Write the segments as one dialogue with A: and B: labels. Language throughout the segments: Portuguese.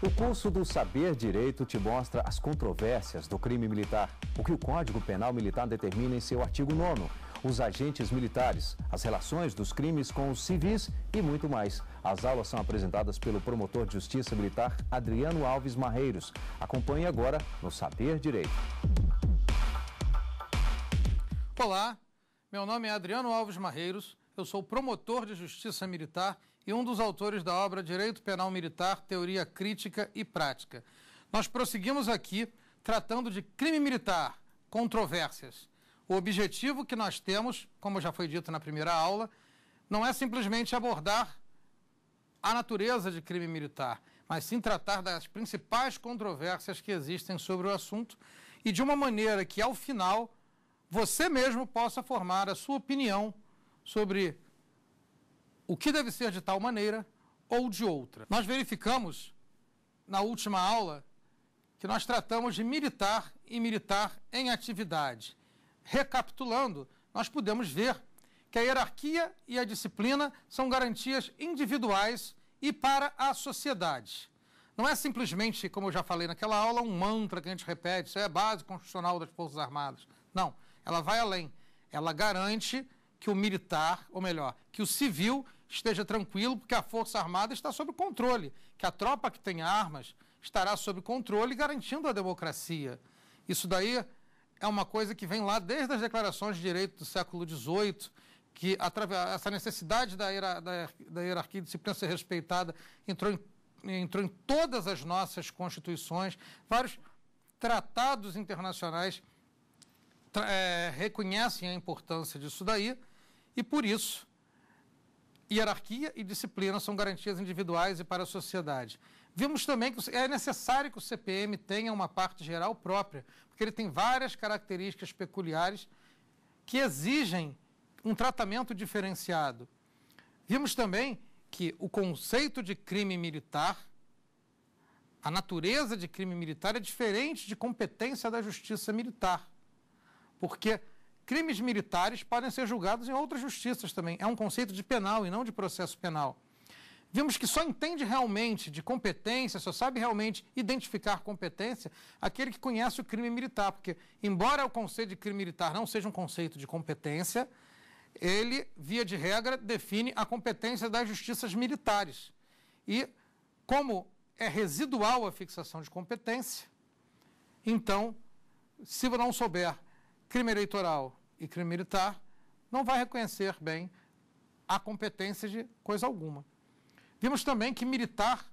A: O curso do Saber Direito te mostra as controvérsias do crime militar, o que o Código Penal Militar determina em seu artigo 9, os agentes militares, as relações dos crimes com os civis e muito mais. As aulas são apresentadas pelo promotor de justiça militar Adriano Alves Marreiros. Acompanhe agora no Saber Direito. Olá, meu nome é Adriano Alves Marreiros, eu sou promotor de justiça militar e um dos autores da obra Direito Penal Militar, Teoria Crítica e Prática. Nós prosseguimos aqui tratando de crime militar, controvérsias. O objetivo que nós temos, como já foi dito na primeira aula, não é simplesmente abordar a natureza de crime militar, mas sim tratar das principais controvérsias que existem sobre o assunto e de uma maneira que, ao final, você mesmo possa formar a sua opinião sobre o que deve ser de tal maneira ou de outra. Nós verificamos na última aula que nós tratamos de militar e militar em atividade. Recapitulando, nós podemos ver que a hierarquia e a disciplina são garantias individuais e para a sociedade. Não é simplesmente, como eu já falei naquela aula, um mantra que a gente repete, isso é a base constitucional das Forças Armadas. Não, ela vai além. Ela garante que o militar, ou melhor, que o civil esteja tranquilo, porque a Força Armada está sob controle, que a tropa que tem armas estará sob controle, garantindo a democracia. Isso daí é uma coisa que vem lá desde as declarações de direito do século XVIII, que essa necessidade da, hierar da hierarquia e disciplina ser respeitada entrou em, entrou em todas as nossas constituições, vários tratados internacionais é, reconhecem a importância disso daí, e por isso Hierarquia e disciplina são garantias individuais e para a sociedade. Vimos também que é necessário que o CPM tenha uma parte geral própria, porque ele tem várias características peculiares que exigem um tratamento diferenciado. Vimos também que o conceito de crime militar, a natureza de crime militar é diferente de competência da justiça militar. Porque crimes militares podem ser julgados em outras justiças também. É um conceito de penal e não de processo penal. Vimos que só entende realmente de competência, só sabe realmente identificar competência aquele que conhece o crime militar, porque, embora o conceito de crime militar não seja um conceito de competência, ele, via de regra, define a competência das justiças militares. E, como é residual a fixação de competência, então, se não souber crime eleitoral, e crime militar, não vai reconhecer bem a competência de coisa alguma. Vimos também que militar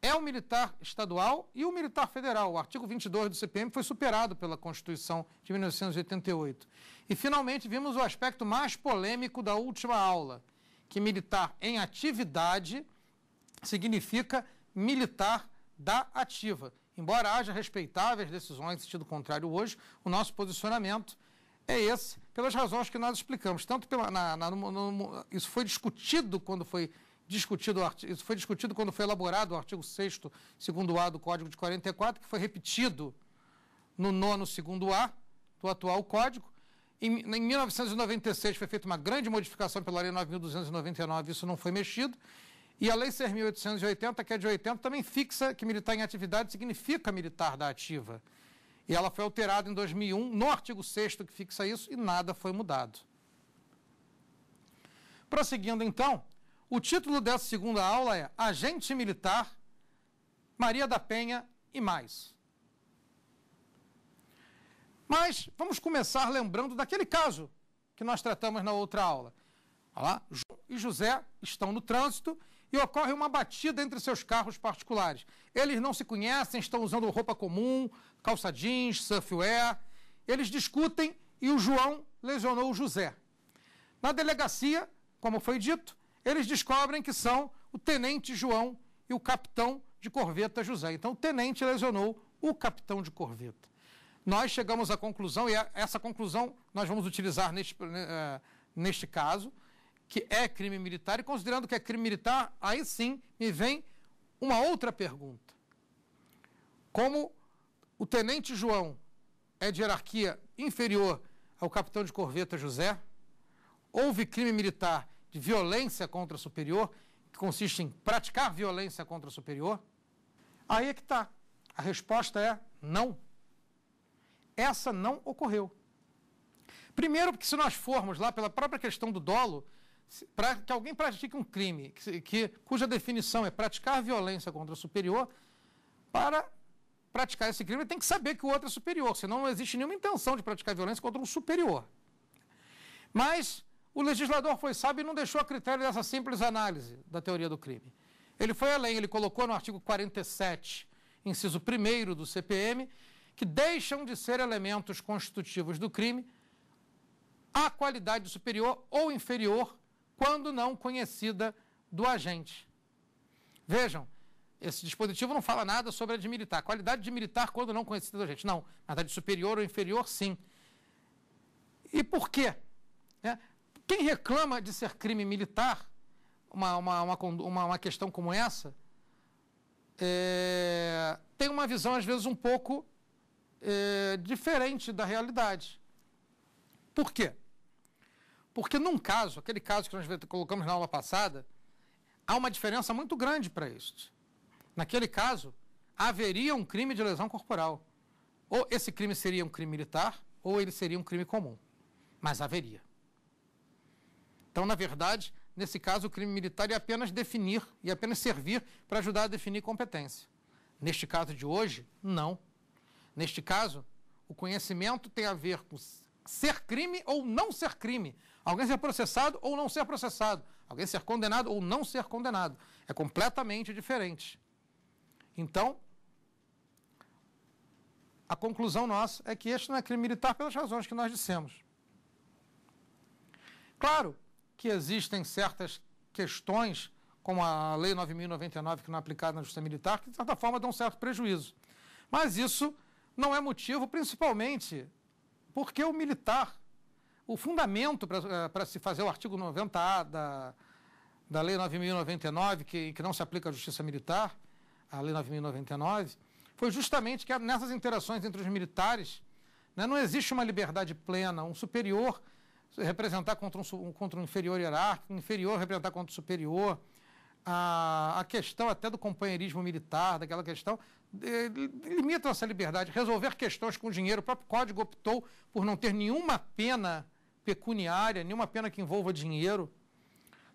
A: é o militar estadual e o militar federal. O artigo 22 do CPM foi superado pela Constituição de 1988. E, finalmente, vimos o aspecto mais polêmico da última aula, que militar em atividade significa militar da ativa. Embora haja respeitáveis decisões em sentido contrário hoje, o nosso posicionamento é esse, pelas razões que nós explicamos. Tanto pela, na, na, no, no, isso foi discutido quando foi discutido isso foi discutido quando foi elaborado o artigo 6 segundo A do Código de 44, que foi repetido no nono segundo A do atual Código. Em, em 1996 foi feita uma grande modificação pela Lei 9.299, isso não foi mexido. E a Lei 6.880, que é de 80, também fixa que militar em atividade significa militar da ativa. E ela foi alterada em 2001, no artigo 6 que fixa isso, e nada foi mudado. Prosseguindo então, o título dessa segunda aula é Agente Militar, Maria da Penha e mais. Mas vamos começar lembrando daquele caso que nós tratamos na outra aula. Olha lá, João e José estão no trânsito e ocorre uma batida entre seus carros particulares. Eles não se conhecem, estão usando roupa comum, calça jeans, surfwear. Eles discutem e o João lesionou o José. Na delegacia, como foi dito, eles descobrem que são o tenente João e o capitão de corveta José. Então, o tenente lesionou o capitão de corveta. Nós chegamos à conclusão, e é essa conclusão nós vamos utilizar neste, eh, neste caso, que é crime militar, e considerando que é crime militar, aí sim me vem uma outra pergunta. Como o tenente João é de hierarquia inferior ao capitão de corveta José. Houve crime militar de violência contra o superior, que consiste em praticar violência contra o superior. Aí é que está. A resposta é não. Essa não ocorreu. Primeiro, porque se nós formos lá pela própria questão do dolo, para que alguém pratique um crime que, que, cuja definição é praticar violência contra o superior, para praticar esse crime, ele tem que saber que o outro é superior, senão não existe nenhuma intenção de praticar violência contra um superior. Mas o legislador foi sábio e não deixou a critério dessa simples análise da teoria do crime. Ele foi além, ele colocou no artigo 47, inciso 1 do CPM, que deixam de ser elementos constitutivos do crime a qualidade superior ou inferior quando não conhecida do agente. Vejam, esse dispositivo não fala nada sobre a de militar. Qualidade de militar quando não conhecida da gente. Não. Nada de superior ou inferior, sim. E por quê? É. Quem reclama de ser crime militar, uma, uma, uma, uma questão como essa, é, tem uma visão, às vezes, um pouco é, diferente da realidade. Por quê? Porque num caso, aquele caso que nós colocamos na aula passada, há uma diferença muito grande para isso. Naquele caso, haveria um crime de lesão corporal. Ou esse crime seria um crime militar, ou ele seria um crime comum. Mas haveria. Então, na verdade, nesse caso, o crime militar é apenas definir, e apenas servir para ajudar a definir competência. Neste caso de hoje, não. Neste caso, o conhecimento tem a ver com ser crime ou não ser crime. Alguém ser processado ou não ser processado. Alguém ser condenado ou não ser condenado. É completamente diferente. Então, a conclusão nossa é que este não é crime militar pelas razões que nós dissemos. Claro que existem certas questões, como a Lei 9.099, que não é aplicada na Justiça Militar, que de certa forma dão um certo prejuízo. Mas isso não é motivo, principalmente porque o militar, o fundamento para eh, se fazer o artigo 90A da, da Lei 9.099, que, que não se aplica à Justiça Militar, a Lei 9.099, foi justamente que nessas interações entre os militares né, não existe uma liberdade plena, um superior representar contra um, contra um inferior hierárquico, um inferior representar contra o um superior, a, a questão até do companheirismo militar, daquela questão, de, limitam essa liberdade. Resolver questões com dinheiro, o próprio código optou por não ter nenhuma pena pecuniária, nenhuma pena que envolva dinheiro.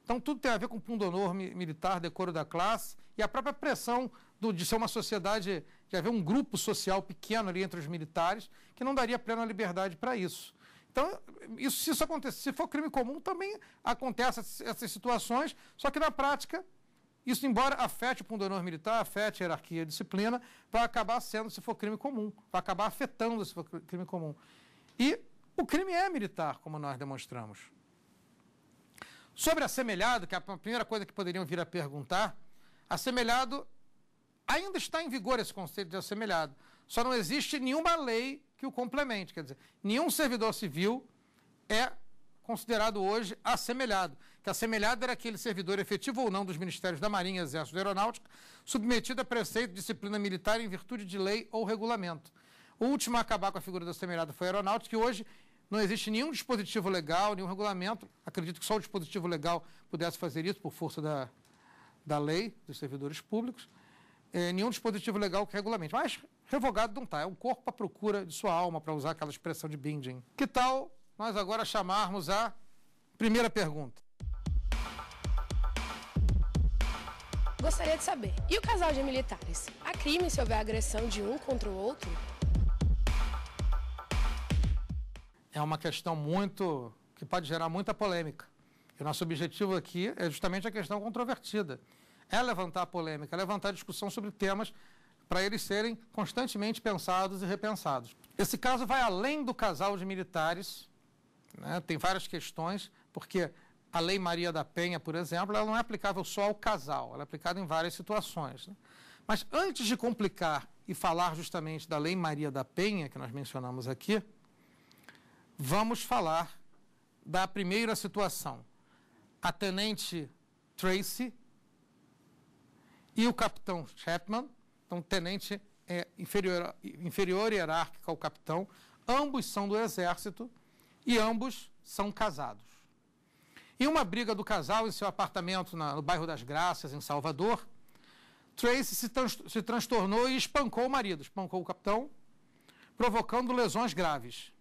A: Então, tudo tem a ver com pundonor militar, decoro da classe e a própria pressão do, de ser uma sociedade, de haver um grupo social pequeno ali entre os militares, que não daria plena liberdade para isso. Então, isso, se isso acontecer, se for crime comum, também acontecem essas situações, só que na prática, isso, embora afete o pundonor militar, afete a hierarquia e a disciplina, vai acabar sendo, se for crime comum, vai acabar afetando se for crime comum. E o crime é militar, como nós demonstramos. Sobre assemelhado, que é a primeira coisa que poderiam vir a perguntar, assemelhado ainda está em vigor esse conceito de assemelhado. Só não existe nenhuma lei que o complemente. Quer dizer, nenhum servidor civil é considerado hoje assemelhado. Que assemelhado era aquele servidor efetivo ou não dos Ministérios da Marinha, Exército e Aeronáutica, submetido a preceito de disciplina militar em virtude de lei ou regulamento. O último a acabar com a figura do assemelhado foi a Aeronáutica, que hoje não existe nenhum dispositivo legal, nenhum regulamento. Acredito que só o dispositivo legal pudesse fazer isso por força da, da lei dos servidores públicos é, nenhum dispositivo legal que regulamente. Mas revogado não está, é um corpo à procura de sua alma, para usar aquela expressão de Binding. Que tal nós agora chamarmos a primeira pergunta? Gostaria de saber, e o casal de militares? Há crime se houver agressão de um contra o outro? É uma questão muito. que pode gerar muita polêmica. E o nosso objetivo aqui é justamente a questão controvertida é levantar polêmica, é levantar discussão sobre temas para eles serem constantemente pensados e repensados. Esse caso vai além do casal de militares, né? tem várias questões, porque a Lei Maria da Penha, por exemplo, ela não é aplicável só ao casal, ela é aplicada em várias situações. Né? Mas antes de complicar e falar justamente da Lei Maria da Penha, que nós mencionamos aqui, vamos falar da primeira situação. A tenente Tracy e o capitão Chapman, então tenente é, inferior, inferior hierárquico ao capitão, ambos são do exército e ambos são casados. Em uma briga do casal em seu apartamento na, no bairro das Graças, em Salvador, Tracy se, trans, se transtornou e espancou o marido, espancou o capitão, provocando lesões graves.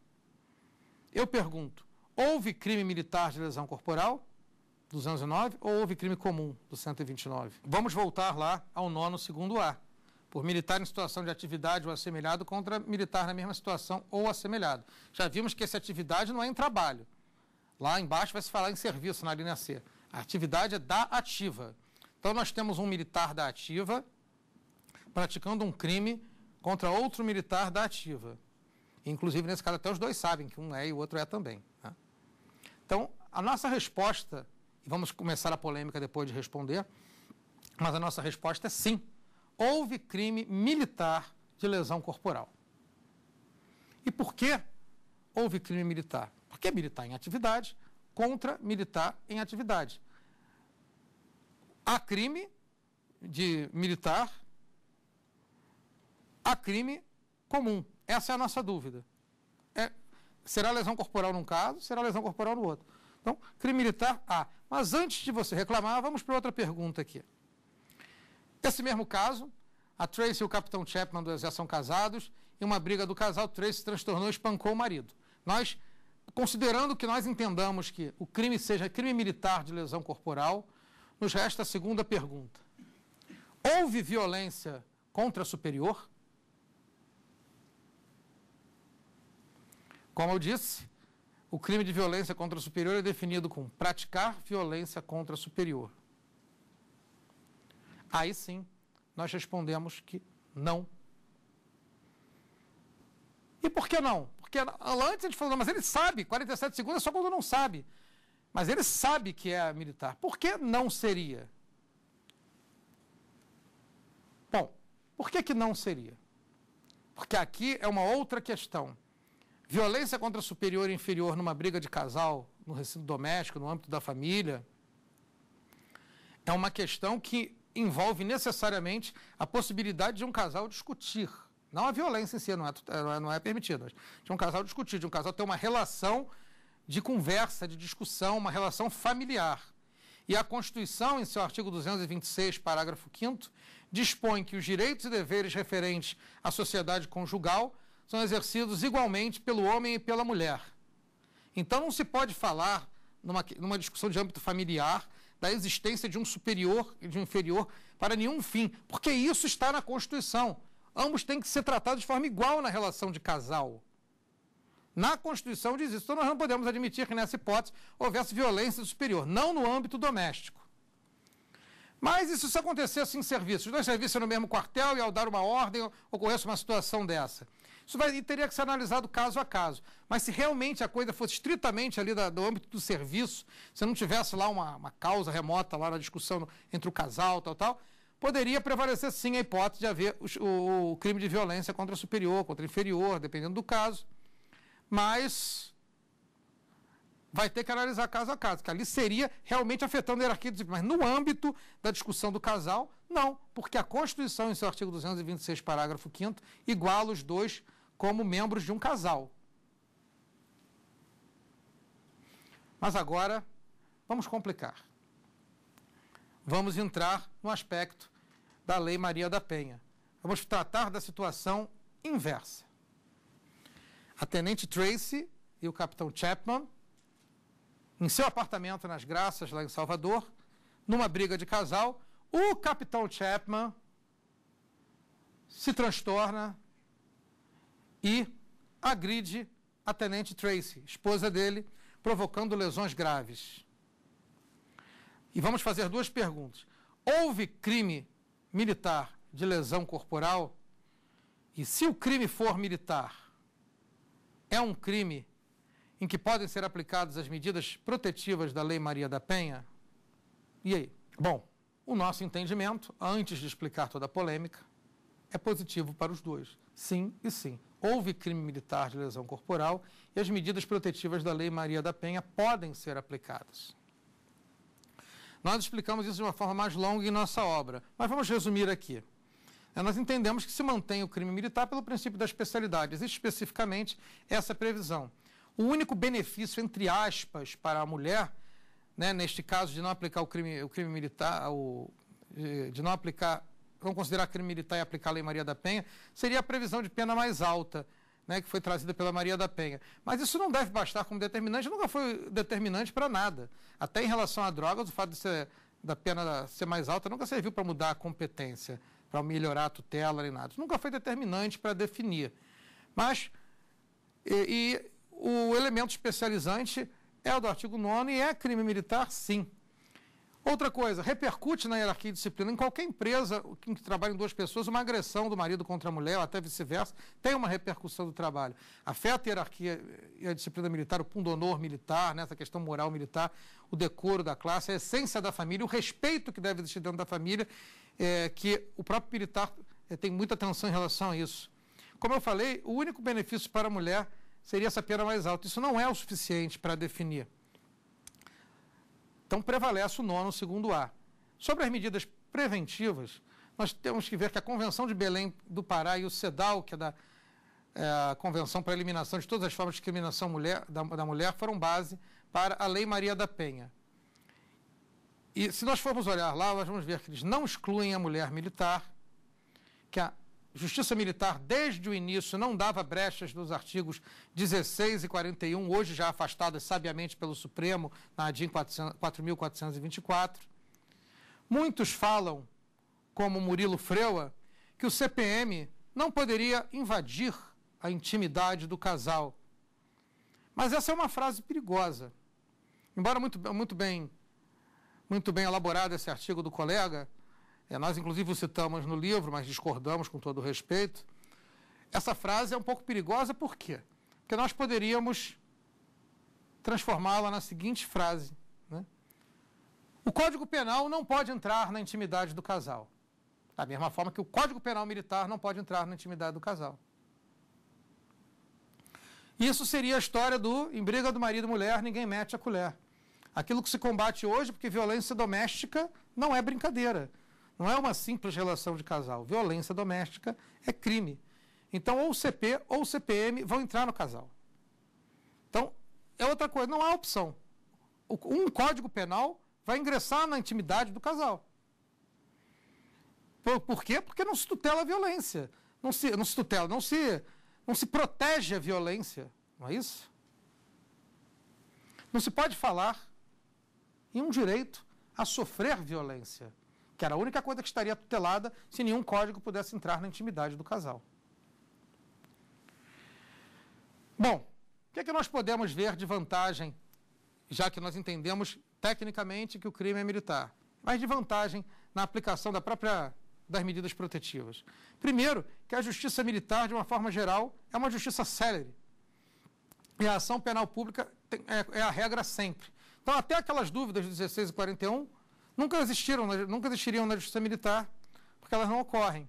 A: Eu pergunto: houve crime militar de lesão corporal? 209 ou houve crime comum do 129? Vamos voltar lá ao nono segundo A. Por militar em situação de atividade ou assemelhado contra militar na mesma situação ou assemelhado. Já vimos que essa atividade não é em trabalho. Lá embaixo vai se falar em serviço na linha C. A atividade é da ativa. Então nós temos um militar da ativa praticando um crime contra outro militar da ativa. Inclusive, nesse caso, até os dois sabem que um é e o outro é também. Né? Então, a nossa resposta vamos começar a polêmica depois de responder, mas a nossa resposta é sim. Houve crime militar de lesão corporal. E por que houve crime militar? Porque militar em atividade contra militar em atividade. Há crime de militar, há crime comum. Essa é a nossa dúvida. É, será lesão corporal num caso, será lesão corporal no outro. Então, crime militar, há. Ah, mas antes de você reclamar, vamos para outra pergunta aqui. Esse mesmo caso, a Tracy e o capitão Chapman do Exército são casados. Em uma briga do casal, Tracy se transtornou e espancou o marido. Nós, considerando que nós entendamos que o crime seja crime militar de lesão corporal, nos resta a segunda pergunta. Houve violência contra superior? Como eu disse, o crime de violência contra o superior é definido com praticar violência contra o superior. Aí sim, nós respondemos que não. E por que não? Porque antes a gente falou, mas ele sabe, 47 segundos é só quando não sabe. Mas ele sabe que é militar. Por que não seria? Bom, por que, que não seria? Porque aqui é uma outra questão. Violência contra superior e inferior numa briga de casal, no recinto doméstico, no âmbito da família, é uma questão que envolve necessariamente a possibilidade de um casal discutir. Não a violência em si, não é, não é, é permitida, mas de um casal discutir, de um casal ter uma relação de conversa, de discussão, uma relação familiar. E a Constituição, em seu artigo 226, parágrafo 5, dispõe que os direitos e deveres referentes à sociedade conjugal são exercidos igualmente pelo homem e pela mulher. Então não se pode falar, numa, numa discussão de âmbito familiar, da existência de um superior e de um inferior para nenhum fim, porque isso está na Constituição. Ambos têm que ser tratados de forma igual na relação de casal. Na Constituição diz isso. Então nós não podemos admitir que nessa hipótese houvesse violência superior, não no âmbito doméstico. Mas e se isso acontecesse em serviços? Dois serviços no mesmo quartel e ao dar uma ordem ocorresse uma situação dessa? Isso vai, teria que ser analisado caso a caso. Mas se realmente a coisa fosse estritamente ali da, do âmbito do serviço, se não tivesse lá uma, uma causa remota lá na discussão no, entre o casal, tal, tal, poderia prevalecer sim a hipótese de haver o, o crime de violência contra o superior, contra o inferior, dependendo do caso. Mas vai ter que analisar caso a caso, que ali seria realmente afetando a hierarquia Mas no âmbito da discussão do casal, não, porque a Constituição, em seu artigo 226, parágrafo 5, iguala os dois como membros de um casal. Mas agora vamos complicar. Vamos entrar no aspecto da Lei Maria da Penha. Vamos tratar da situação inversa. A tenente Tracy e o capitão Chapman, em seu apartamento nas Graças, lá em Salvador, numa briga de casal, o capitão Chapman se transtorna, e agride a tenente Tracy, esposa dele, provocando lesões graves. E vamos fazer duas perguntas. Houve crime militar de lesão corporal? E se o crime for militar, é um crime em que podem ser aplicadas as medidas protetivas da Lei Maria da Penha? E aí? Bom, o nosso entendimento, antes de explicar toda a polêmica, é positivo para os dois. Sim e sim houve crime militar de lesão corporal e as medidas protetivas da Lei Maria da Penha podem ser aplicadas. Nós explicamos isso de uma forma mais longa em nossa obra, mas vamos resumir aqui. É, nós entendemos que se mantém o crime militar pelo princípio da especialidade, especificamente essa previsão. O único benefício, entre aspas, para a mulher, né, neste caso de não aplicar o crime, o crime militar, o, de não aplicar vamos considerar crime militar e aplicar a Lei Maria da Penha, seria a previsão de pena mais alta, né, que foi trazida pela Maria da Penha. Mas isso não deve bastar como determinante, nunca foi determinante para nada. Até em relação a drogas, o fato de ser, da pena ser mais alta nunca serviu para mudar a competência, para melhorar a tutela nem nada. Isso nunca foi determinante para definir. Mas, e, e o elemento especializante é o do artigo 9 e é crime militar, sim. Outra coisa, repercute na hierarquia e disciplina. Em qualquer empresa em que trabalham duas pessoas, uma agressão do marido contra a mulher, ou até vice-versa, tem uma repercussão do trabalho. Afeta a hierarquia e a disciplina militar, o pundonor militar, né, essa questão moral militar, o decoro da classe, a essência da família, o respeito que deve existir dentro da família, é, que o próprio militar é, tem muita atenção em relação a isso. Como eu falei, o único benefício para a mulher seria essa pena mais alta. Isso não é o suficiente para definir então prevalece o nono, segundo A. Sobre as medidas preventivas, nós temos que ver que a Convenção de Belém do Pará e o CEDAW, que é da é, Convenção para a Eliminação de Todas as Formas de Discriminação mulher, da, da Mulher, foram base para a Lei Maria da Penha. E se nós formos olhar lá, nós vamos ver que eles não excluem a mulher militar, que a Justiça Militar, desde o início, não dava brechas nos artigos 16 e 41, hoje já afastadas sabiamente pelo Supremo, na ADIM 4424. Muitos falam, como Murilo Freua, que o CPM não poderia invadir a intimidade do casal. Mas essa é uma frase perigosa. Embora muito, muito bem muito bem elaborado esse artigo do colega, é, nós, inclusive, citamos no livro, mas discordamos com todo respeito. Essa frase é um pouco perigosa, por quê? Porque nós poderíamos transformá-la na seguinte frase: né? O Código Penal não pode entrar na intimidade do casal. Da mesma forma que o Código Penal Militar não pode entrar na intimidade do casal. Isso seria a história do em briga do marido e mulher, ninguém mete a colher. Aquilo que se combate hoje, porque violência doméstica não é brincadeira. Não é uma simples relação de casal. Violência doméstica é crime. Então, ou CP ou CPM vão entrar no casal. Então, é outra coisa, não há opção. Um código penal vai ingressar na intimidade do casal. Por, por quê? Porque não se tutela a violência. Não se, não se tutela, não se, não se protege a violência. Não é isso? Não se pode falar em um direito a sofrer violência que era a única coisa que estaria tutelada se nenhum código pudesse entrar na intimidade do casal. Bom, o que, é que nós podemos ver de vantagem, já que nós entendemos tecnicamente que o crime é militar, mas de vantagem na aplicação da própria das medidas protetivas? Primeiro, que a justiça militar, de uma forma geral, é uma justiça célere. E a ação penal pública é, é a regra sempre. Então, até aquelas dúvidas de 16 e 41 nunca existiram, nunca existiriam na justiça militar, porque elas não ocorrem.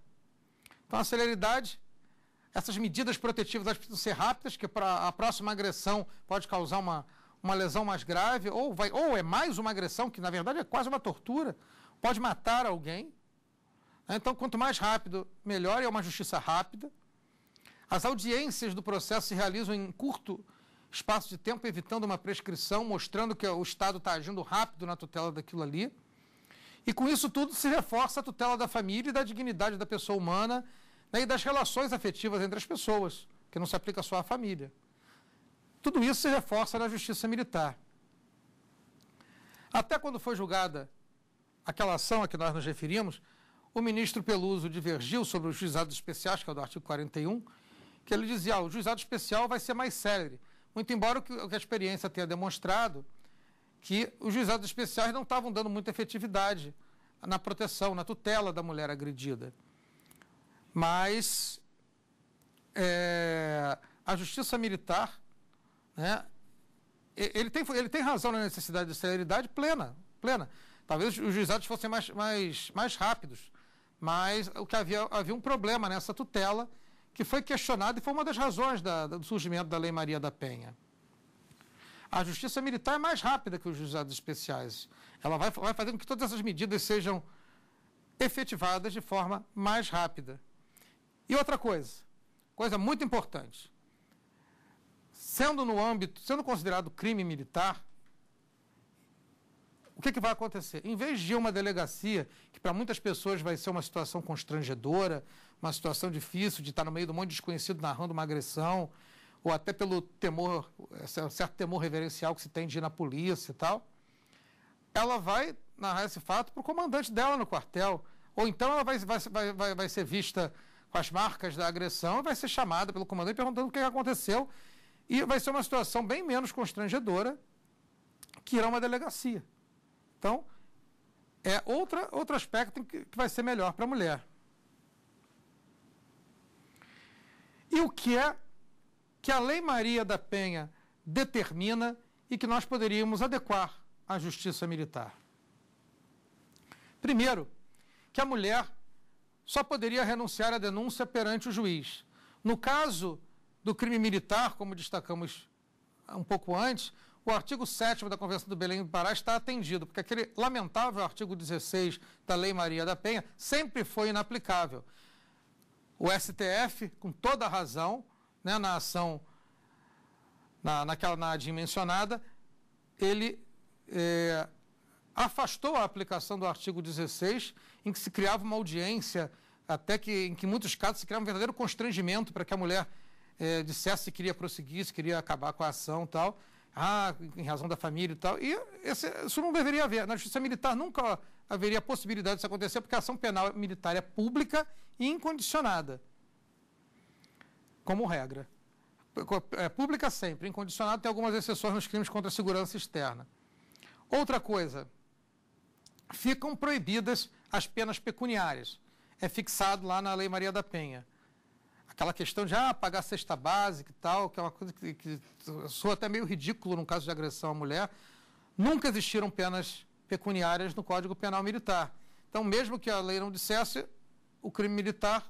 A: Então, a celeridade, essas medidas protetivas elas precisam ser rápidas, que para a próxima agressão pode causar uma, uma lesão mais grave, ou, vai, ou é mais uma agressão, que na verdade é quase uma tortura, pode matar alguém. Né? Então, quanto mais rápido, melhor, é uma justiça rápida. As audiências do processo se realizam em curto espaço de tempo, evitando uma prescrição, mostrando que o Estado está agindo rápido na tutela daquilo ali. E com isso tudo se reforça a tutela da família e da dignidade da pessoa humana né, e das relações afetivas entre as pessoas, que não se aplica só à família. Tudo isso se reforça na justiça militar. Até quando foi julgada aquela ação a que nós nos referimos, o ministro Peluso divergiu sobre os juizados especiais, que é o do artigo 41, que ele dizia: ah, o juizado especial vai ser mais célebre. Muito embora o que a experiência tenha demonstrado que os juizados especiais não estavam dando muita efetividade na proteção, na tutela da mulher agredida. Mas é, a justiça militar, né, ele, tem, ele tem razão na necessidade de celeridade plena, plena. Talvez os juizados fossem mais, mais, mais rápidos, mas o que havia, havia um problema nessa tutela que foi questionado e foi uma das razões da, do surgimento da Lei Maria da Penha a justiça militar é mais rápida que os juizados especiais. Ela vai, vai fazendo com que todas essas medidas sejam efetivadas de forma mais rápida. E outra coisa, coisa muito importante. Sendo no âmbito, sendo considerado crime militar, o que, que vai acontecer? Em vez de uma delegacia, que para muitas pessoas vai ser uma situação constrangedora, uma situação difícil de estar no meio de um monte de desconhecido narrando uma agressão, ou até pelo temor, certo temor reverencial que se tem de ir na polícia e tal, ela vai narrar esse fato para o comandante dela no quartel. Ou então ela vai, vai, vai, vai ser vista com as marcas da agressão e vai ser chamada pelo comandante perguntando o que aconteceu. E vai ser uma situação bem menos constrangedora que ir a uma delegacia. Então, é outra, outro aspecto que vai ser melhor para a mulher. E o que é que a Lei Maria da Penha determina e que nós poderíamos adequar à justiça militar. Primeiro, que a mulher só poderia renunciar à denúncia perante o juiz. No caso do crime militar, como destacamos um pouco antes, o artigo 7 da Convenção do Belém do Pará está atendido, porque aquele lamentável artigo 16 da Lei Maria da Penha sempre foi inaplicável. O STF, com toda a razão, né, na ação, na, naquela na mencionada, ele é, afastou a aplicação do artigo 16, em que se criava uma audiência, até que em que muitos casos se criava um verdadeiro constrangimento para que a mulher é, dissesse se queria prosseguir, se queria acabar com a ação e tal, ah, em razão da família e tal. E esse, isso não deveria haver. Na justiça militar nunca haveria possibilidade disso acontecer, porque a ação penal militar é pública e incondicionada como regra. É pública sempre, incondicionado tem algumas exceções nos crimes contra a segurança externa. Outra coisa, ficam proibidas as penas pecuniárias. É fixado lá na Lei Maria da Penha. Aquela questão de ah, pagar cesta básica e tal, que é uma coisa que, que soa até meio ridículo no caso de agressão à mulher. Nunca existiram penas pecuniárias no Código Penal Militar. Então, mesmo que a lei não dissesse, o crime militar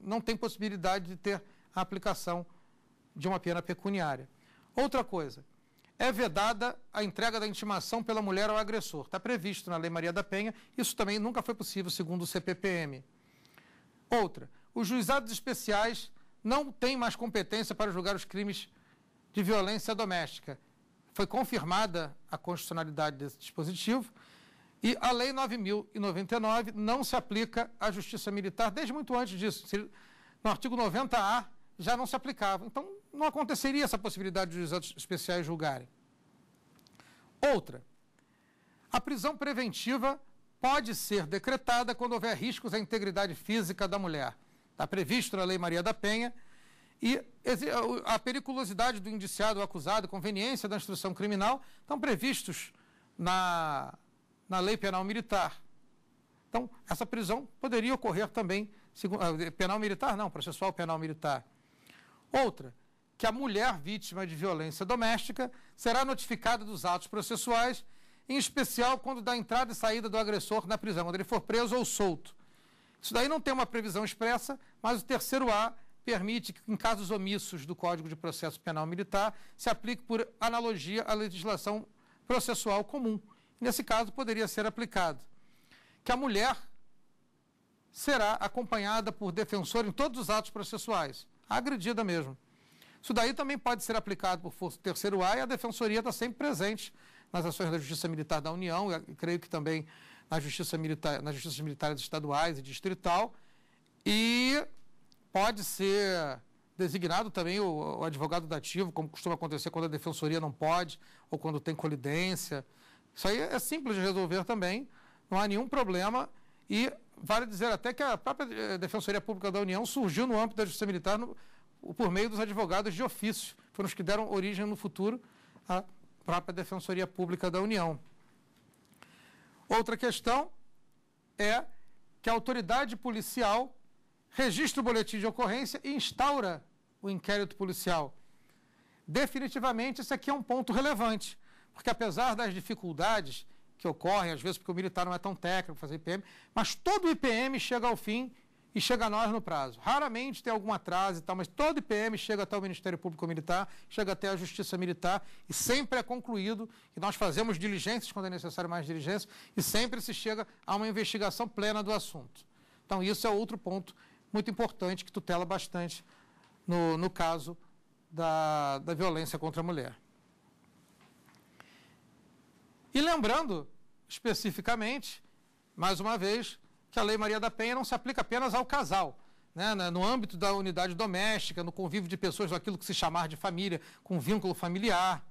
A: não tem possibilidade de ter a aplicação de uma pena pecuniária. Outra coisa, é vedada a entrega da intimação pela mulher ao agressor. Está previsto na Lei Maria da Penha, isso também nunca foi possível, segundo o CPPM. Outra, os juizados especiais não têm mais competência para julgar os crimes de violência doméstica. Foi confirmada a constitucionalidade desse dispositivo e a Lei 9.099 não se aplica à Justiça Militar desde muito antes disso. No artigo 90A já não se aplicava. Então, não aconteceria essa possibilidade de juizados especiais julgarem. Outra, a prisão preventiva pode ser decretada quando houver riscos à integridade física da mulher. Está previsto na Lei Maria da Penha. E a periculosidade do indiciado ou acusado, conveniência da instrução criminal, estão previstos na, na Lei Penal Militar. Então, essa prisão poderia ocorrer também, segundo, ah, penal militar não, processual penal militar. Outra, que a mulher vítima de violência doméstica será notificada dos atos processuais, em especial quando da entrada e saída do agressor na prisão, quando ele for preso ou solto. Isso daí não tem uma previsão expressa, mas o terceiro A permite que, em casos omissos do Código de Processo Penal Militar, se aplique por analogia à legislação processual comum. Nesse caso, poderia ser aplicado que a mulher será acompanhada por defensor em todos os atos processuais agredida mesmo. Isso daí também pode ser aplicado por força terceiro A e a defensoria está sempre presente nas ações da Justiça Militar da União, e creio que também na Justiça Militar, nas Justiças Militares Estaduais e Distrital, e pode ser designado também o, o advogado dativo, como costuma acontecer quando a defensoria não pode ou quando tem colidência. Isso aí é simples de resolver também, não há nenhum problema e Vale dizer até que a própria eh, Defensoria Pública da União surgiu no âmbito da Justiça Militar no, por meio dos advogados de ofício. Foram os que deram origem no futuro à própria Defensoria Pública da União. Outra questão é que a autoridade policial registra o boletim de ocorrência e instaura o inquérito policial. Definitivamente, esse aqui é um ponto relevante, porque apesar das dificuldades que ocorre, às vezes porque o militar não é tão técnico fazer IPM, mas todo IPM chega ao fim e chega a nós no prazo. Raramente tem algum atraso e tal, mas todo IPM chega até o Ministério Público Militar, chega até a Justiça Militar e sempre é concluído que nós fazemos diligências quando é necessário mais diligências e sempre se chega a uma investigação plena do assunto. Então, isso é outro ponto muito importante que tutela bastante no, no caso da, da violência contra a mulher. E lembrando, especificamente, mais uma vez, que a Lei Maria da Penha não se aplica apenas ao casal. Né? No âmbito da unidade doméstica, no convívio de pessoas daquilo que se chamar de família, com vínculo familiar,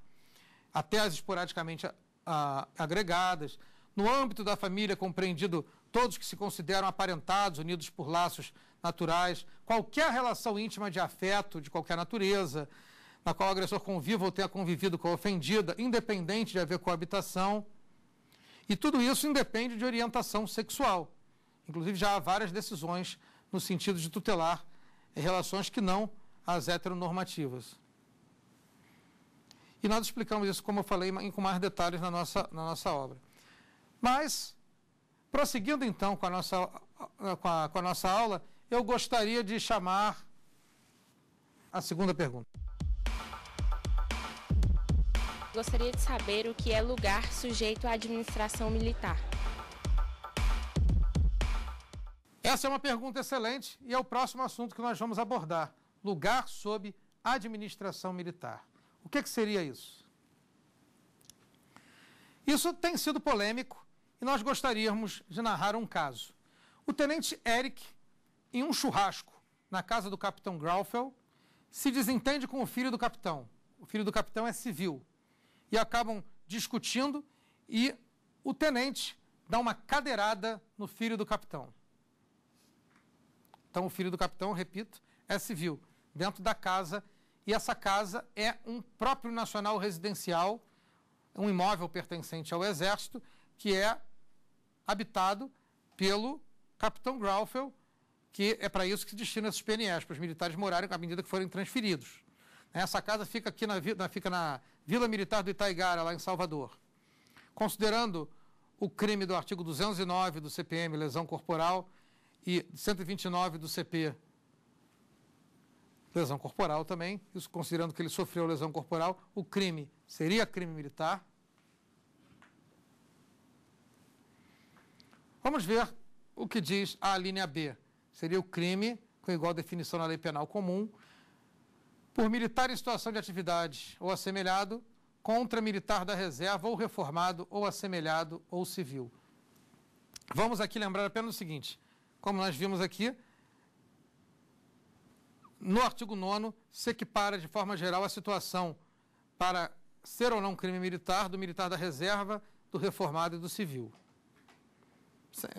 A: até as esporadicamente a, a, agregadas. No âmbito da família, compreendido todos que se consideram aparentados, unidos por laços naturais, qualquer relação íntima de afeto de qualquer natureza, na qual o agressor conviva ou tenha convivido com a ofendida, independente de haver coabitação. E tudo isso independe de orientação sexual. Inclusive, já há várias decisões no sentido de tutelar relações que não as heteronormativas. E nós explicamos isso, como eu falei, com mais detalhes na nossa, na nossa obra. Mas, prosseguindo então com a, nossa, com, a, com a nossa aula, eu gostaria de chamar a segunda pergunta gostaria de saber o que é lugar sujeito à administração militar. Essa é uma pergunta excelente e é o próximo assunto que nós vamos abordar: lugar sob administração militar. O que, é que seria isso? Isso tem sido polêmico e nós gostaríamos de narrar um caso. O tenente Eric, em um churrasco na casa do capitão Graufel, se desentende com o filho do capitão. O filho do capitão é civil, e acabam discutindo e o tenente dá uma cadeirada no filho do capitão. Então, o filho do capitão, repito, é civil, dentro da casa, e essa casa é um próprio nacional residencial, um imóvel pertencente ao Exército, que é habitado pelo capitão Graufel, que é para isso que se destina esses PNS, para os militares morarem à medida que forem transferidos. Essa casa fica aqui na, fica na Vila Militar do Itaigara, lá em Salvador. Considerando o crime do artigo 209 do CPM, lesão corporal, e 129 do CP, lesão corporal também, isso considerando que ele sofreu lesão corporal, o crime seria crime militar. Vamos ver o que diz a linha B. Seria o crime com igual definição na lei penal comum por militar em situação de atividade ou assemelhado, contra militar da reserva ou reformado ou assemelhado ou civil. Vamos aqui lembrar apenas o seguinte: como nós vimos aqui, no artigo 9 se equipara de forma geral a situação para ser ou não crime militar do militar da reserva, do reformado e do civil.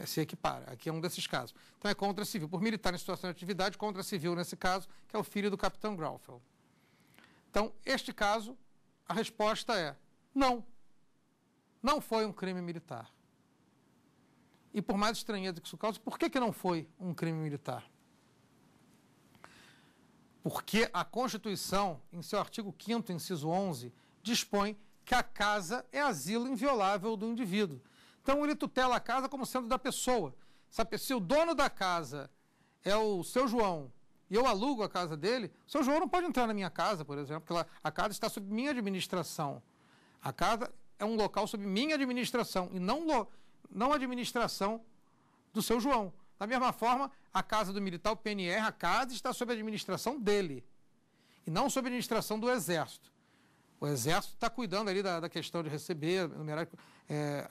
A: Se equipara. Aqui é um desses casos. Então é contra civil. Por militar em situação de atividade, contra civil nesse caso, que é o filho do capitão Graufel. Então, este caso, a resposta é não. Não foi um crime militar. E por mais estranheza que isso cause, por que, que não foi um crime militar? Porque a Constituição, em seu artigo 5 inciso 11, dispõe que a casa é asilo inviolável do indivíduo. Então ele tutela a casa como sendo da pessoa. Se o dono da casa é o seu João e eu alugo a casa dele, o seu João não pode entrar na minha casa, por exemplo, porque a casa está sob minha administração. A casa é um local sob minha administração e não, lo, não administração do seu João. Da mesma forma, a casa do militar, o PNR, a casa está sob a administração dele e não sob a administração do Exército. O Exército está cuidando ali da, da, questão de receber, numerar, é,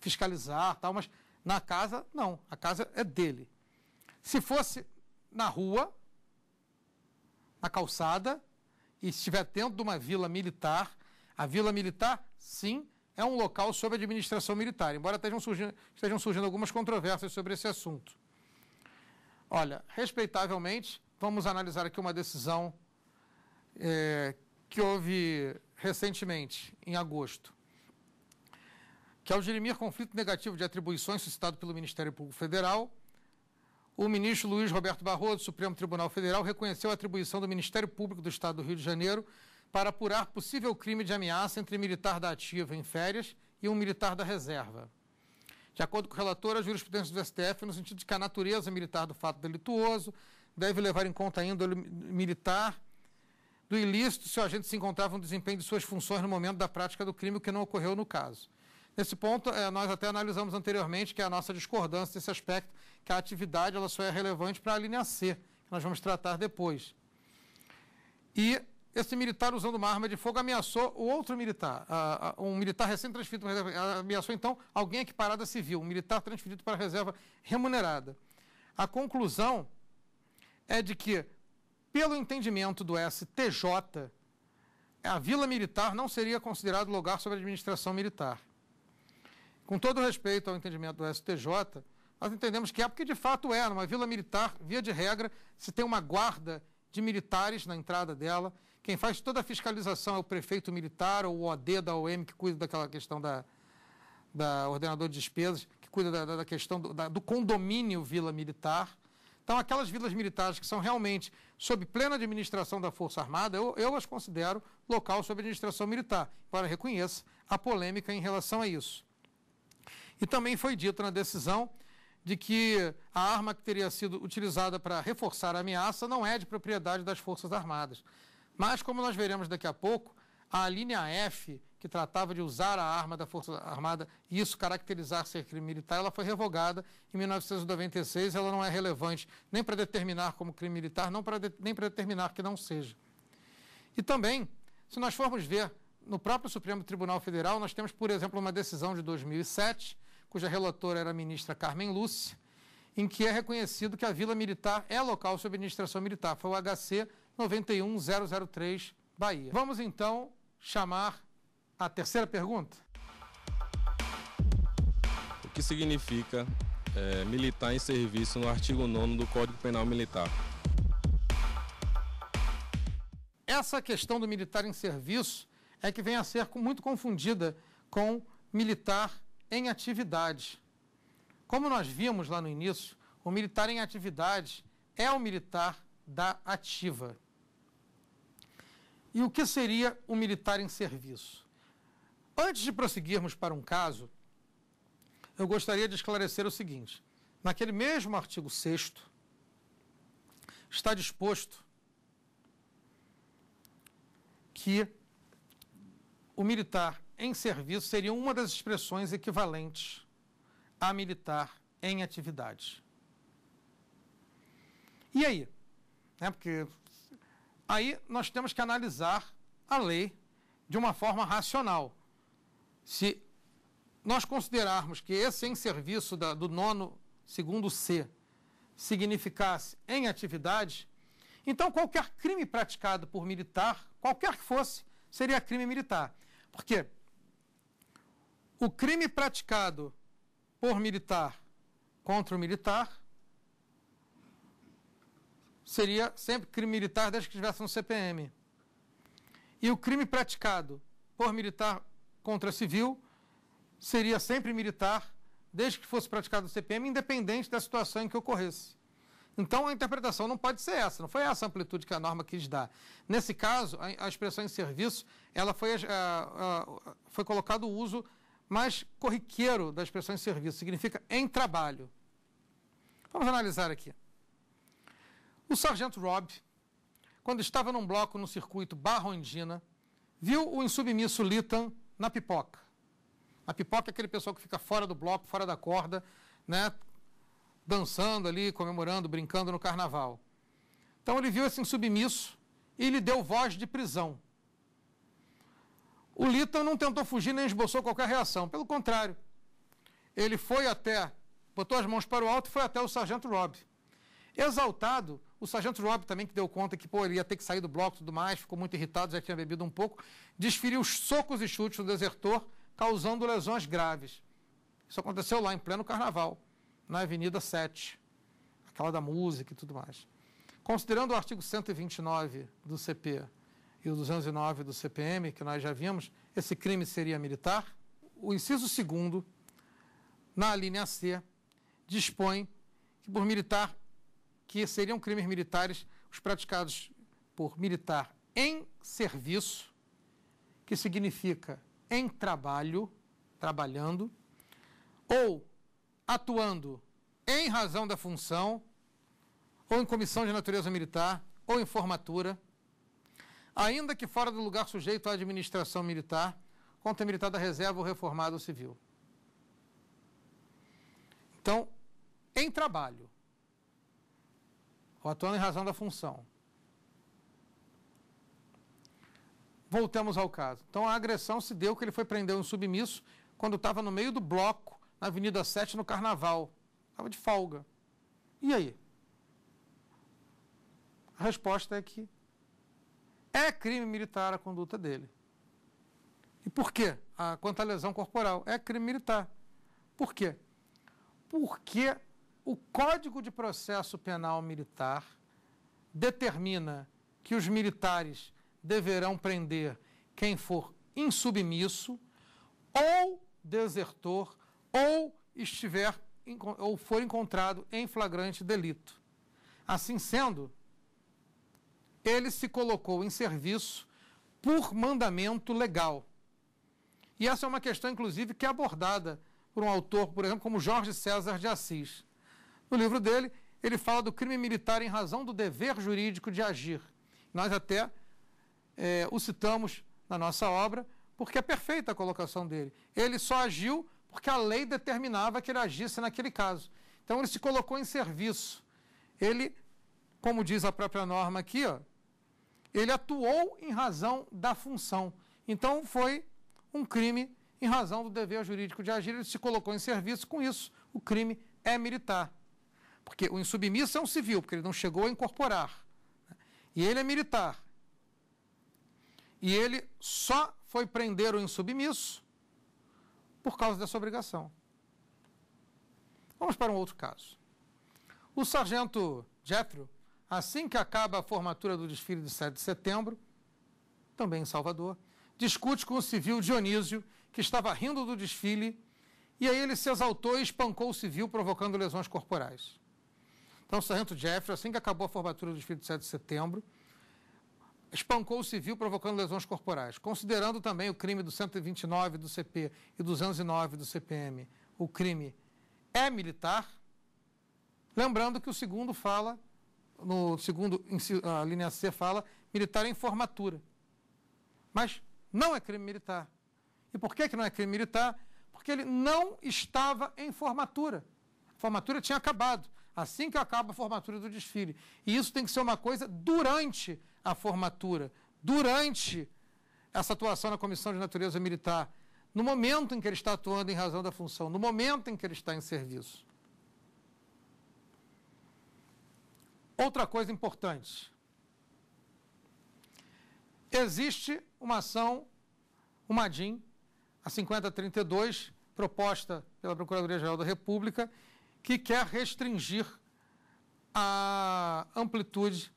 A: fiscalizar tal, mas na casa, não. A casa é dele. Se fosse na rua, na calçada e estiver dentro de uma vila militar, a vila militar, sim, é um local sob administração militar, embora estejam surgindo, estejam surgindo algumas controvérsias sobre esse assunto. Olha, respeitavelmente, vamos analisar aqui uma decisão é, que houve recentemente, em agosto, que ao é dirimir conflito negativo de atribuições suscitado pelo Ministério Público Federal, o ministro Luiz Roberto Barroso, do Supremo Tribunal Federal, reconheceu a atribuição do Ministério Público do Estado do Rio de Janeiro para apurar possível crime de ameaça entre militar da ativa em férias e um militar da reserva. De acordo com o relator, a jurisprudência do STF, no sentido de que a natureza militar do fato delituoso deve levar em conta a índole militar do ilícito se o agente se encontrava no desempenho de suas funções no momento da prática do crime, o que não ocorreu no caso. Nesse ponto, eh, nós até analisamos anteriormente que é a nossa discordância desse aspecto que a atividade ela só é relevante para a linha C, que nós vamos tratar depois. E esse militar, usando uma arma de fogo, ameaçou o outro militar, uh, um militar recém-transferido para a reserva, ameaçou então alguém equiparada civil, um militar transferido para a reserva remunerada. A conclusão é de que, pelo entendimento do STJ, a vila militar não seria considerado lugar sobre a administração militar. Com todo respeito ao entendimento do STJ, nós entendemos que é porque de fato era é, uma vila militar, via de regra, se tem uma guarda de militares na entrada dela. Quem faz toda a fiscalização é o prefeito militar ou o OD da OM, que cuida daquela questão da, da ordenador de despesas, que cuida da, da questão do, da, do condomínio vila militar. Então, aquelas vilas militares que são realmente sob plena administração da Força Armada, eu, eu as considero local sob administração militar, para reconheça a polêmica em relação a isso. E também foi dito na decisão de que a arma que teria sido utilizada para reforçar a ameaça não é de propriedade das Forças Armadas. Mas, como nós veremos daqui a pouco, a linha F, que tratava de usar a arma da Força Armada e isso caracterizar ser crime militar, ela foi revogada em 1996. Ela não é relevante nem para determinar como crime militar, não de, nem para determinar que não seja. E também, se nós formos ver no próprio Supremo Tribunal Federal, nós temos, por exemplo, uma decisão de 2007 cuja relatora era a ministra Carmen Lúcia, em que é reconhecido que a Vila Militar é local sob administração militar. Foi o HC 91003 Bahia. Vamos então chamar a terceira pergunta. O que significa é, militar em serviço no artigo 9 do Código Penal Militar? Essa questão do militar em serviço é que vem a ser muito confundida com militar em atividade. Como nós vimos lá no início, o militar em atividade é o militar da ativa. E o que seria o militar em serviço? Antes de prosseguirmos para um caso, eu gostaria de esclarecer o seguinte: naquele mesmo artigo 6 está disposto que o militar em serviço seria uma das expressões equivalentes a militar em atividade. E aí? Né, porque aí nós temos que analisar a lei de uma forma racional. Se nós considerarmos que esse em serviço da, do nono segundo C significasse em atividade, então qualquer crime praticado por militar, qualquer que fosse, seria crime militar. Por quê? o crime praticado por militar contra o militar seria sempre crime militar desde que estivesse no CPM. E o crime praticado por militar contra civil seria sempre militar desde que fosse praticado no CPM, independente da situação em que ocorresse. Então a interpretação não pode ser essa, não foi essa a amplitude que a norma quis dar. Nesse caso, a, a expressão em serviço, ela foi, a, eh, eh, foi colocado o uso mas corriqueiro da expressão em serviço, significa em trabalho. Vamos analisar aqui. O sargento Rob, quando estava num bloco no circuito Barrondina, viu o insubmisso Litan na pipoca. A pipoca é aquele pessoal que fica fora do bloco, fora da corda, né? Dançando ali, comemorando, brincando no carnaval. Então ele viu esse insubmisso e lhe deu voz de prisão. O Litton não tentou fugir nem esboçou qualquer reação. Pelo contrário, ele foi até, botou as mãos para o alto e foi até o sargento Rob. Exaltado, o sargento Rob também, que deu conta que pô, ele ia ter que sair do bloco e tudo mais, ficou muito irritado, já tinha bebido um pouco, desferiu os socos e chutes do desertor, causando lesões graves. Isso aconteceu lá em pleno carnaval, na Avenida 7, aquela da música e tudo mais. Considerando o artigo 129 do CP, e o 209 do CPM, que nós já vimos, esse crime seria militar. O inciso 2, na linha C, dispõe que por militar, que seriam crimes militares os praticados por militar em serviço, que significa em trabalho, trabalhando, ou atuando em razão da função, ou em comissão de natureza militar, ou em formatura, ainda que fora do lugar sujeito à administração militar, conta militar da reserva ou reformado civil. Então, em trabalho, ou atuando em razão da função. Voltamos ao caso. Então, a agressão se deu que ele foi prender um submisso quando estava no meio do bloco, na Avenida 7, no Carnaval. Estava de folga. E aí? A resposta é que é crime militar a conduta dele. E por quê? Ah, quanto à lesão corporal, é crime militar. Por quê? Porque o Código de Processo Penal Militar determina que os militares deverão prender quem for insubmisso ou desertor ou estiver ou for encontrado em flagrante delito. Assim sendo, ele se colocou em serviço por mandamento legal. E essa é uma questão, inclusive, que é abordada por um autor, por exemplo, como Jorge César de Assis. No livro dele, ele fala do crime militar em razão do dever jurídico de agir. Nós até é, o citamos na nossa obra, porque é perfeita a colocação dele. Ele só agiu porque a lei determinava que ele agisse naquele caso. Então ele se colocou em serviço. Ele, como diz a própria norma aqui, ó, ele atuou em razão da função. Então foi um crime em razão do dever jurídico de agir, ele se colocou em serviço com isso. O crime é militar. Porque o insubmisso é um civil, porque ele não chegou a incorporar. E ele é militar. E ele só foi prender o insubmisso por causa dessa obrigação. Vamos para um outro caso. O sargento Jethro assim que acaba a formatura do desfile de 7 de setembro, também em Salvador, discute com o civil Dionísio, que estava rindo do desfile, e aí ele se exaltou e espancou o civil, provocando lesões corporais. Então, o sargento Jeffrey, assim que acabou a formatura do desfile de 7 de setembro, espancou o civil, provocando lesões corporais. Considerando também o crime do 129 do CP e 209 do CPM, o crime é militar, lembrando que o segundo fala no segundo, a linha C fala, militar em é formatura. Mas não é crime militar. E por que, que não é crime militar? Porque ele não estava em formatura. A formatura tinha acabado, assim que acaba a formatura do desfile. E isso tem que ser uma coisa durante a formatura, durante essa atuação na Comissão de Natureza Militar, no momento em que ele está atuando em razão da função, no momento em que ele está em serviço. Outra coisa importante: existe uma ação, uma DIN, a 5032, proposta pela Procuradoria-Geral da República, que quer restringir a amplitude,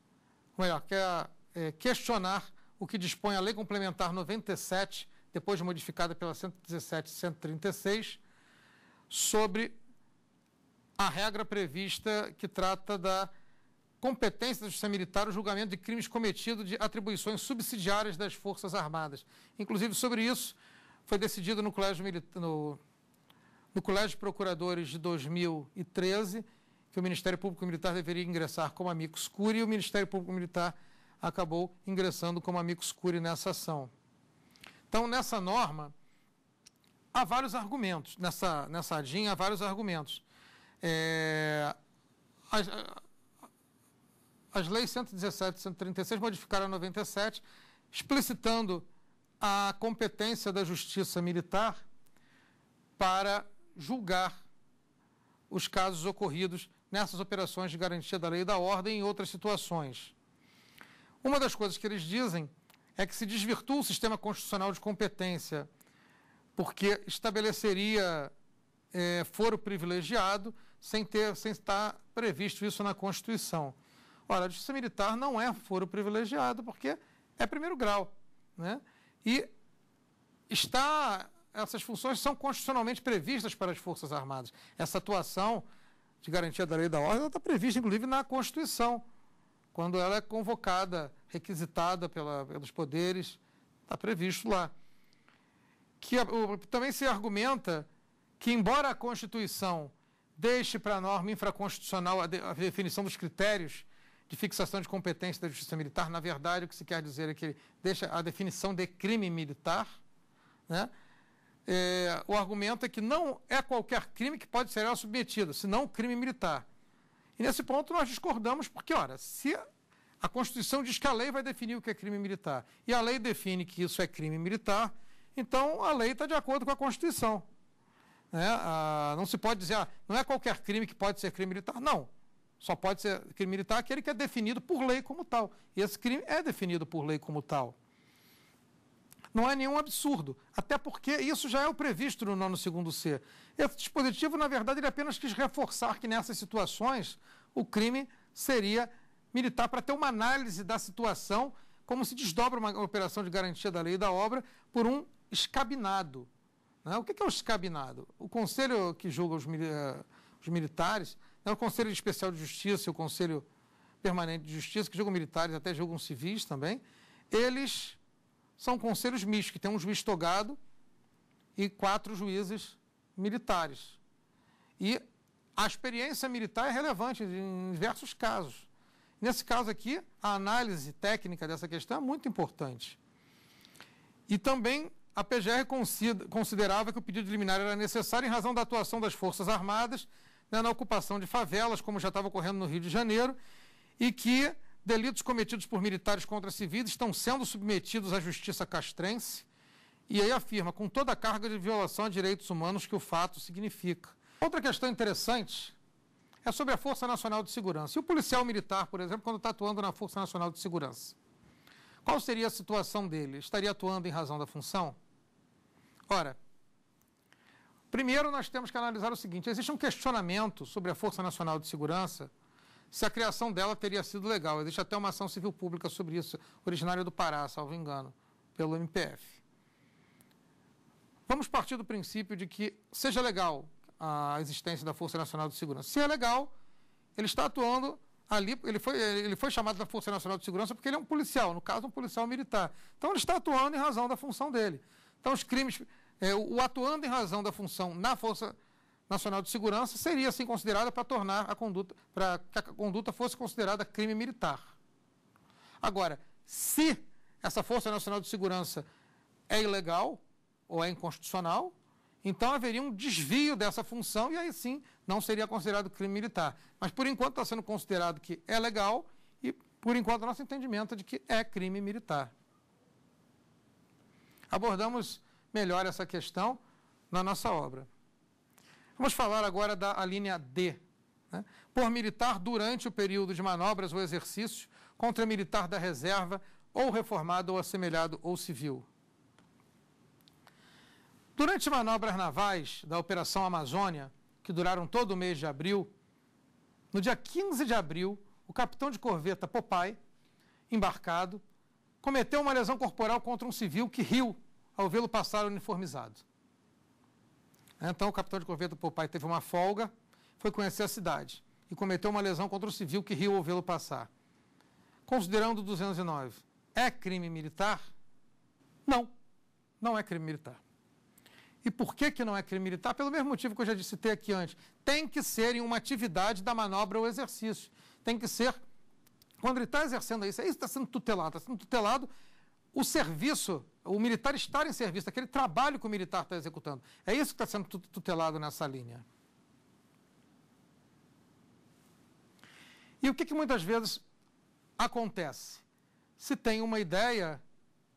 A: ou melhor, quer é, questionar o que dispõe a Lei Complementar 97, depois modificada pela 117 e 136, sobre a regra prevista que trata da competência da Justiça Militar o julgamento de crimes cometidos de atribuições subsidiárias das Forças Armadas. Inclusive, sobre isso, foi decidido no Colégio, Milita no, no Colégio de Procuradores de 2013 que o Ministério Público Militar deveria ingressar como amicus curiae e o Ministério Público Militar acabou ingressando como amicus curiae nessa ação. Então, nessa norma, há vários argumentos, nessa, nessa ADIM há vários argumentos. É, a, as leis 117 e 136 modificaram a 97, explicitando a competência da Justiça Militar para julgar os casos ocorridos nessas operações de garantia da lei e da ordem e em outras situações. Uma das coisas que eles dizem é que se desvirtua o sistema constitucional de competência, porque estabeleceria é, foro privilegiado sem, ter, sem estar previsto isso na Constituição. Ora, a justiça militar não é foro privilegiado, porque é primeiro grau. Né? E está, essas funções são constitucionalmente previstas para as Forças Armadas. Essa atuação de garantia da lei e da ordem está prevista, inclusive, na Constituição, quando ela é convocada, requisitada pela, pelos poderes, está previsto lá. Que também se argumenta que, embora a Constituição deixe para a norma infraconstitucional a, de, a definição dos critérios de fixação de competência da Justiça Militar, na verdade, o que se quer dizer é que deixa a definição de crime militar. Né? É, o argumento é que não é qualquer crime que pode ser submetido, senão crime militar. E nesse ponto nós discordamos, porque, ora, se a Constituição diz que a lei vai definir o que é crime militar, e a lei define que isso é crime militar, então a lei está de acordo com a Constituição. Né? Ah, não se pode dizer, ah, não é qualquer crime que pode ser crime militar. Não. Só pode ser crime militar aquele que é definido por lei como tal. E esse crime é definido por lei como tal. Não é nenhum absurdo, até porque isso já é o previsto no nono segundo C. Esse dispositivo, na verdade, ele apenas quis reforçar que nessas situações o crime seria militar para ter uma análise da situação, como se desdobra uma operação de garantia da lei e da obra por um escabinado. Né? O que é o escabinado? O conselho que julga os, eh, militares é o Conselho Especial de Justiça e o Conselho Permanente de Justiça, que julgam militares, até julgam civis também. Eles são conselhos mistos, que tem um juiz togado e quatro juízes militares. E a experiência militar é relevante em diversos casos. Nesse caso aqui, a análise técnica dessa questão é muito importante. E também a PGR considerava que o pedido de liminar era necessário em razão da atuação das Forças Armadas né, na ocupação de favelas, como já estava ocorrendo no Rio de Janeiro, e que delitos cometidos por militares contra civis estão sendo submetidos à justiça castrense, e aí afirma com toda a carga de violação a direitos humanos que o fato significa. Outra questão interessante é sobre a Força Nacional de Segurança. E o policial militar, por exemplo, quando está atuando na Força Nacional de Segurança, qual seria a situação dele? Estaria atuando em razão da função? Ora, Primeiro, nós temos que analisar o seguinte: existe um questionamento sobre a Força Nacional de Segurança se a criação dela teria sido legal. Existe até uma ação civil pública sobre isso, originária do Pará, salvo engano, pelo MPF. Vamos partir do princípio de que seja legal a existência da Força Nacional de Segurança. Se é legal, ele está atuando ali, ele foi, ele foi chamado da Força Nacional de Segurança porque ele é um policial, no caso, um policial militar. Então, ele está atuando em razão da função dele. Então, os crimes é, o atuando em razão da função na Força Nacional de Segurança seria assim considerada para tornar a conduta, para que a conduta fosse considerada crime militar. Agora, se essa Força Nacional de Segurança é ilegal ou é inconstitucional, então haveria um desvio dessa função e aí sim não seria considerado crime militar. Mas por enquanto está sendo considerado que é legal e por enquanto nosso entendimento é de que é crime militar. Abordamos melhor essa questão na nossa obra. Vamos falar agora da linha D. Né? Por militar durante o período de manobras ou exercícios, contra militar da reserva, ou reformado ou assemelhado ou civil. Durante manobras navais da Operação Amazônia, que duraram todo o mês de abril, no dia 15 de abril, o capitão de corveta Popeye, embarcado, cometeu uma lesão corporal contra um civil que riu ao vê-lo passar uniformizado. Então o capitão de corveta pai teve uma folga, foi conhecer a cidade e cometeu uma lesão contra o civil que riu ao vê-lo passar. Considerando 209, é crime militar? Não, não é crime militar. E por que, que não é crime militar? Pelo mesmo motivo que eu já citei aqui antes. Tem que ser em uma atividade da manobra ou exercício. Tem que ser, quando ele está exercendo isso, isso está sendo tutelado, está sendo tutelado o serviço o militar estar em serviço, aquele trabalho que o militar está executando. É isso que está sendo tutelado nessa linha. E o que, que muitas vezes acontece? Se tem uma ideia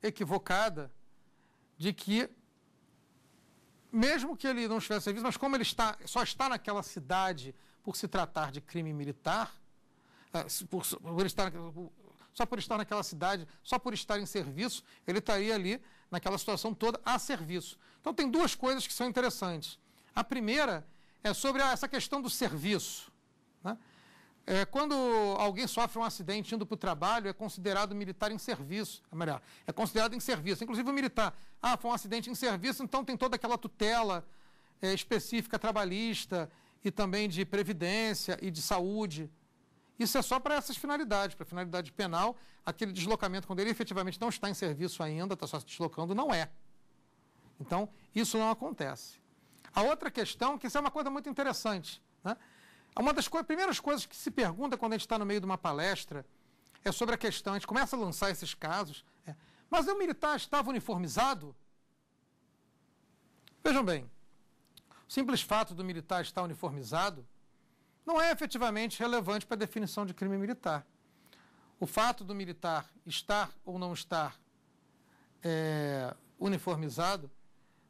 A: equivocada de que, mesmo que ele não estivesse em serviço, mas como ele está, só está naquela cidade por se tratar de crime militar, eh, por, por, estar, só por estar naquela cidade, só por estar em serviço, ele estaria tá ali, naquela situação toda, a serviço. Então, tem duas coisas que são interessantes. A primeira é sobre essa questão do serviço. Né? É, quando alguém sofre um acidente indo para o trabalho, é considerado militar em serviço. É melhor, é considerado em serviço. Inclusive o militar. Ah, foi um acidente em serviço, então tem toda aquela tutela é, específica trabalhista e também de previdência e de saúde. Isso é só para essas finalidades, para a finalidade penal, aquele deslocamento, quando ele efetivamente não está em serviço ainda, está só se deslocando, não é. Então, isso não acontece. A outra questão, que isso é uma coisa muito interessante, né? Uma das co primeiras coisas que se pergunta quando a gente está no meio de uma palestra é sobre a questão, a gente começa a lançar esses casos, é, mas o militar estava uniformizado? Vejam bem, o simples fato do militar estar uniformizado não é efetivamente relevante para a definição de crime militar. O fato do militar estar ou não estar é, uniformizado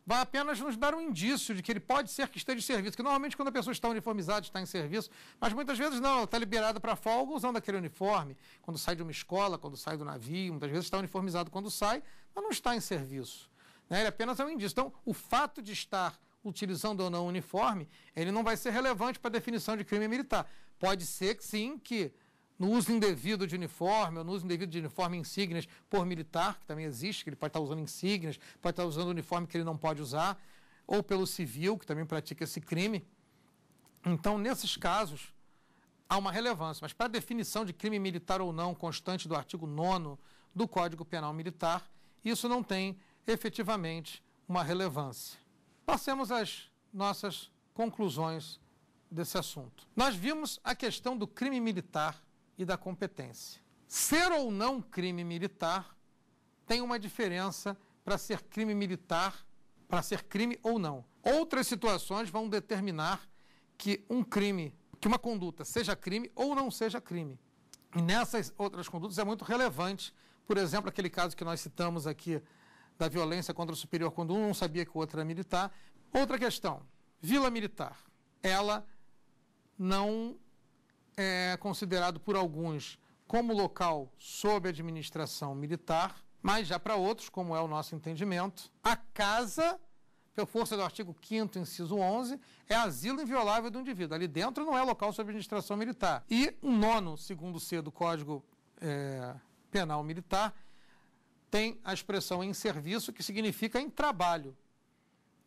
A: vai apenas nos dar um indício de que ele pode ser que esteja em serviço, que normalmente quando a pessoa está uniformizada, está em serviço, mas muitas vezes não, está liberada para folga usando aquele uniforme, quando sai de uma escola, quando sai do navio, muitas vezes está uniformizado quando sai, mas não está em serviço. Né? Ele apenas é um indício. Então, o fato de estar utilizando ou não o uniforme, ele não vai ser relevante para a definição de crime militar. Pode ser, sim, que no uso indevido de uniforme, ou no uso indevido de uniforme insígnias por militar, que também existe, que ele pode estar tá usando insígnias, pode estar tá usando uniforme que ele não pode usar, ou pelo civil, que também pratica esse crime. Então, nesses casos, há uma relevância. Mas para a definição de crime militar ou não, constante do artigo 9 do Código Penal Militar, isso não tem efetivamente uma relevância. Passemos às nossas conclusões desse assunto. Nós vimos a questão do crime militar e da competência. Ser ou não crime militar tem uma diferença para ser crime militar, para ser crime ou não. Outras situações vão determinar que um crime, que uma conduta seja crime ou não seja crime. E nessas outras condutas é muito relevante, por exemplo, aquele caso que nós citamos aqui da violência contra o superior quando um não sabia que o outro era militar. Outra questão: Vila Militar. Ela não é considerado por alguns como local sob administração militar, mas já para outros, como é o nosso entendimento, a casa, pela força do artigo 5º, inciso 11, é asilo inviolável do indivíduo. Ali dentro não é local sob administração militar. E o nono, segundo C do Código é, Penal Militar, tem a expressão em serviço, que significa em trabalho,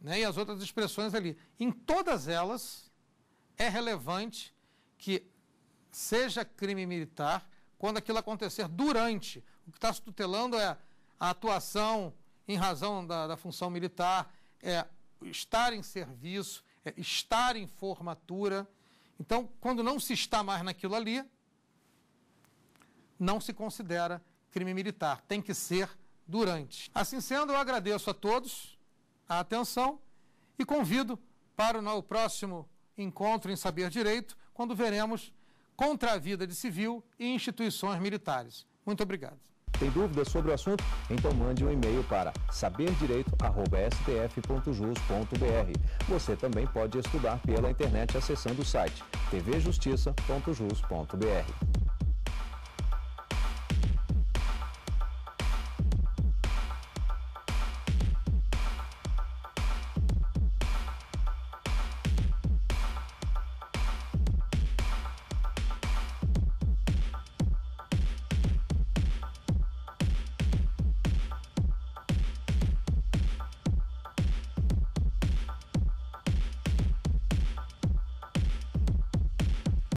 A: né? e as outras expressões ali. Em todas elas, é relevante que seja crime militar quando aquilo acontecer durante. O que está se tutelando é a atuação em razão da, da função militar, é estar em serviço, é estar em formatura. Então, quando não se está mais naquilo ali, não se considera crime militar. Tem que ser durante. Assim sendo, eu agradeço a todos a atenção e convido para o próximo encontro em Saber Direito, quando veremos contra a vida de civil e instituições militares. Muito obrigado. Tem dúvidas sobre o assunto? Então mande um e-mail para saberdireito.stf.jus.br. Você também pode estudar pela internet acessando o site tvjustiça.jus.br.